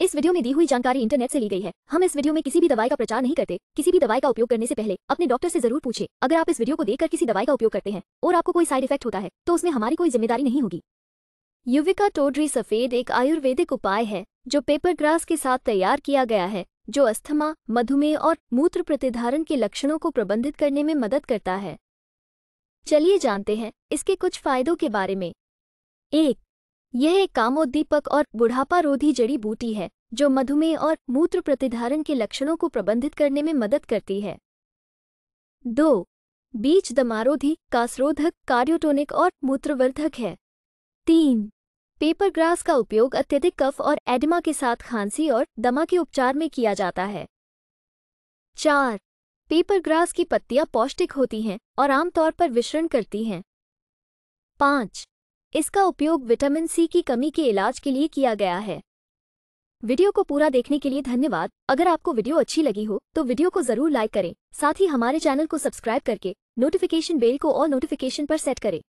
इस वीडियो में दी हुई जानकारी इंटरनेट से ली गई है हम इस वीडियो में किसी भी दवाई का प्रचार नहीं करते किसी भी दवाई का उपयोग करने से पहले अपने डॉक्टर से जरूर पूछे अगर आप इस वीडियो को देखकर किसी दवाई का उपयोग करते हैं और आपको कोई साइड इफेक्ट होता है तो उसमें हमारी कोई जिम्मेदारी नहीं होगी युविका टोडरी सफेद एक आयुर्वेदिक उपाय है जो पेपर ग्रास के साथ तैयार किया गया है जो अस्थमा मधुमेह और मूत्र प्रतिधारण के लक्षणों को प्रबंधित करने में मदद करता है चलिए जानते हैं इसके कुछ फायदों के बारे में एक यह एक कामोद्दीपक और बुढ़ापा रोधी जड़ी बूटी है जो मधुमेह और मूत्र प्रतिधारण के लक्षणों को प्रबंधित करने में मदद करती है दो बीज दमारोधी कासरोधक कार्योटोनिक और मूत्रवर्धक है तीन पेपर ग्रास का उपयोग अत्यधिक कफ और एडिमा के साथ खांसी और दमा के उपचार में किया जाता है चार पेपर ग्रास की पत्तियां पौष्टिक होती हैं और आमतौर पर विश्रण करती हैं पाँच इसका उपयोग विटामिन सी की कमी के इलाज के लिए किया गया है वीडियो को पूरा देखने के लिए धन्यवाद अगर आपको वीडियो अच्छी लगी हो तो वीडियो को जरूर लाइक करें साथ ही हमारे चैनल को सब्सक्राइब करके नोटिफिकेशन बेल को और नोटिफिकेशन पर सेट करें